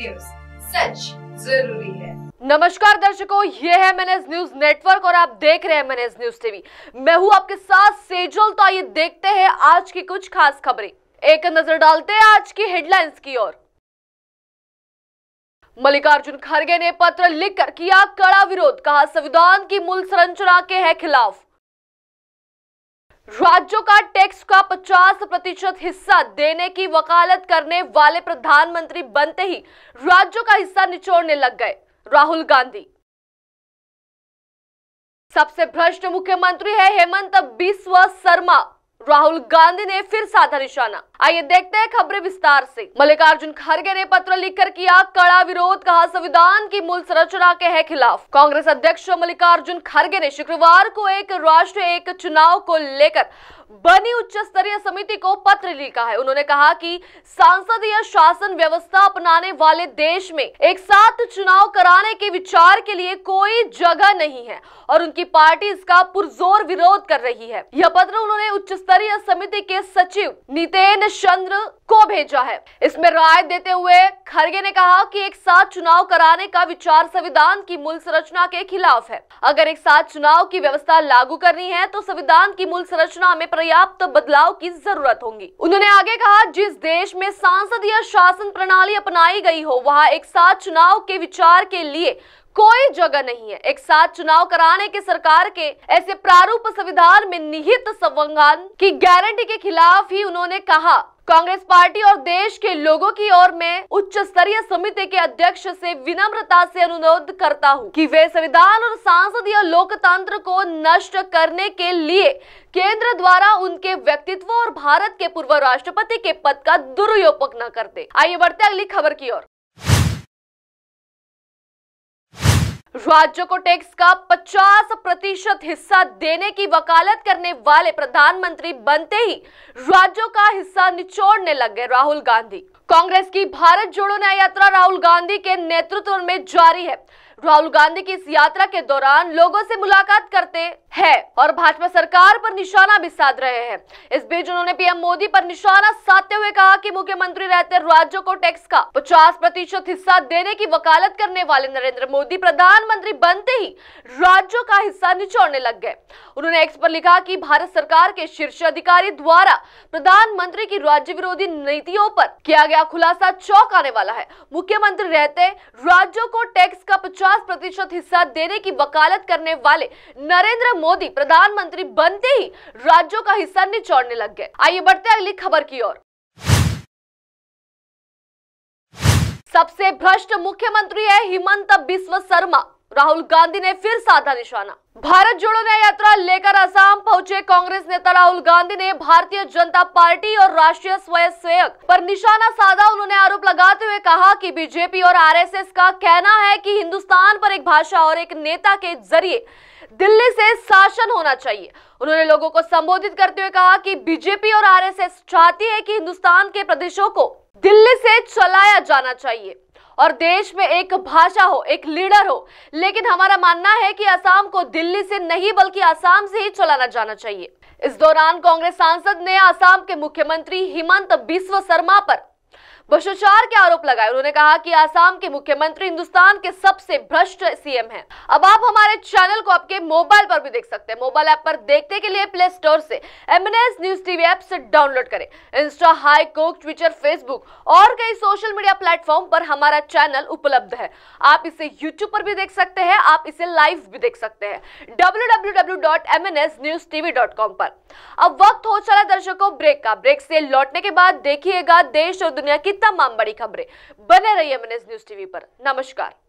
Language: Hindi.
न्यूज सच जरूरी है नमस्कार दर्शकों ये है मैनेज न्यूज नेटवर्क और आप देख रहे हैं मैनेज न्यूज टीवी मैं हूं आपके साथ सेजल तो आइए देखते हैं आज की कुछ खास खबरें एक नजर डालते हैं आज की हेडलाइंस की ओर मल्लिकार्जुन खड़गे ने पत्र लिखकर किया कड़ा विरोध कहा संविधान की मूल संरचना के है खिलाफ राज्यों का टैक्स का 50 प्रतिशत हिस्सा देने की वकालत करने वाले प्रधानमंत्री बनते ही राज्यों का हिस्सा निचोड़ने लग गए राहुल गांधी सबसे भ्रष्ट मुख्यमंत्री है हेमंत बिस्व शर्मा राहुल गांधी ने फिर साधा निशाना आइए देखते हैं खबरें विस्तार से मल्लिकार्जुन खड़गे ने पत्र लिखकर किया कड़ा विरोध कहा संविधान की मूल संरचना के है खिलाफ कांग्रेस अध्यक्ष मल्लिकार्जुन खड़गे ने शुक्रवार को एक राष्ट्र एक चुनाव को लेकर बनी उच्च स्तरीय समिति को पत्र लिखा है उन्होंने कहा कि सांसदीय शासन व्यवस्था अपनाने वाले देश में एक साथ चुनाव कराने के विचार के लिए कोई जगह नहीं है और उनकी पार्टी इसका पुरजोर विरोध कर रही है यह पत्र उन्होंने उच्च स्तरीय समिति के सचिव नितेन नीतीश चंद्र को भेजा है इसमें राय देते हुए खड़गे ने कहा कि एक साथ चुनाव कराने का विचार संविधान की मूल संरचना के खिलाफ है अगर एक साथ चुनाव की व्यवस्था लागू करनी है तो संविधान की मूल संरचना में पर्याप्त बदलाव की जरूरत होगी उन्होंने आगे कहा जिस देश में सांसदीय शासन प्रणाली अपनाई गई हो वहाँ एक साथ चुनाव के विचार के लिए कोई जगह नहीं है एक साथ चुनाव कराने के सरकार के ऐसे प्रारूप संविधान में निहित संविधान की गारंटी के खिलाफ ही उन्होंने कहा कांग्रेस पार्टी और देश के लोगों की ओर मैं उच्च स्तरीय समिति के अध्यक्ष से विनम्रता से अनुरोध करता हूं कि वे संविधान और सांसदीय लोकतंत्र को नष्ट करने के लिए केंद्र द्वारा उनके व्यक्तित्व और भारत के पूर्व राष्ट्रपति के पद का दुरुपयोग न करते आइए बढ़ते अगली खबर की ओर राज्यों को टैक्स का 50 प्रतिशत हिस्सा देने की वकालत करने वाले प्रधानमंत्री बनते ही राज्यों का हिस्सा निचोड़ने लग गए राहुल गांधी कांग्रेस की भारत जोड़ो न्याय यात्रा राहुल गांधी के नेतृत्व में जारी है राहुल गांधी की इस यात्रा के दौरान लोगों से मुलाकात करते हैं और भाजपा सरकार पर निशाना भी साध रहे हैं इस बीच उन्होंने पीएम मोदी पर निशाना साधते हुए कहा कि मुख्यमंत्री रहते राज्यों को टैक्स का 50 प्रतिशत हिस्सा देने की वकालत करने वाले नरेंद्र मोदी प्रधानमंत्री बनते ही राज्यों का हिस्सा निचोड़ने लग गए उन्होंने एक्स पर लिखा की भारत सरकार के शीर्ष अधिकारी द्वारा प्रधानमंत्री की राज्य विरोधी नीतियों पर किया गया खुलासा चौंकाने आने वाला है मुख्यमंत्री रहते राज्यों को टैक्स का पचास 50 प्रतिशत हिस्सा देने की वकालत करने वाले नरेंद्र मोदी प्रधानमंत्री बनते ही राज्यों का हिस्सा निचोड़ने लग गए आइए बढ़ते अगली खबर की ओर सबसे भ्रष्ट मुख्यमंत्री है हिमंत बिस्व शर्मा राहुल गांधी ने फिर साधा निशाना भारत जोड़ो न्याय यात्रा लेकर असम पहुंचे कांग्रेस नेता राहुल गांधी ने भारतीय जनता पार्टी और राष्ट्रीय स्वयं सेवक पर निशाना साधा उन्होंने आरोप लगाते हुए कहा कि बीजेपी और आरएसएस का कहना है कि हिंदुस्तान पर एक भाषा और एक नेता के जरिए दिल्ली से शासन होना चाहिए उन्होंने लोगों को संबोधित करते हुए कहा कि बीजेपी और आर चाहती है कि हिंदुस्तान के प्रदेशों को दिल्ली से चलाया जाना चाहिए और देश में एक भाषा हो एक लीडर हो लेकिन हमारा मानना है कि आसाम को दिल्ली से नहीं बल्कि आसाम से ही चलाना जाना चाहिए इस दौरान कांग्रेस सांसद ने आसाम के मुख्यमंत्री हेमंत बिस्व शर्मा पर भ्रष्टाचार के आरोप लगाए उन्होंने कहा कि आसाम के मुख्यमंत्री हिंदुस्तान के सबसे भ्रष्ट सीएम हैं। अब आप हमारे चैनल को आपके मोबाइल पर भी देख सकते हैं मोबाइल ऐप पर देखने के लिए प्ले स्टोर से एमएनएस न्यूज टीवी ऐप से डाउनलोड करें इंस्टा हाई कोक ट्विटर फेसबुक और कई सोशल मीडिया प्लेटफॉर्म पर हमारा चैनल उपलब्ध है आप इसे यूट्यूब पर भी देख सकते हैं आप इसे लाइव भी देख सकते हैं डब्ल्यू पर अब वक्त हो चला दर्शकों ब्रेक का ब्रेक से लौटने के बाद देखिएगा देश और दुनिया की तमाम बड़ी खबरें बने रहिए एमएनएस न्यूज टीवी पर नमस्कार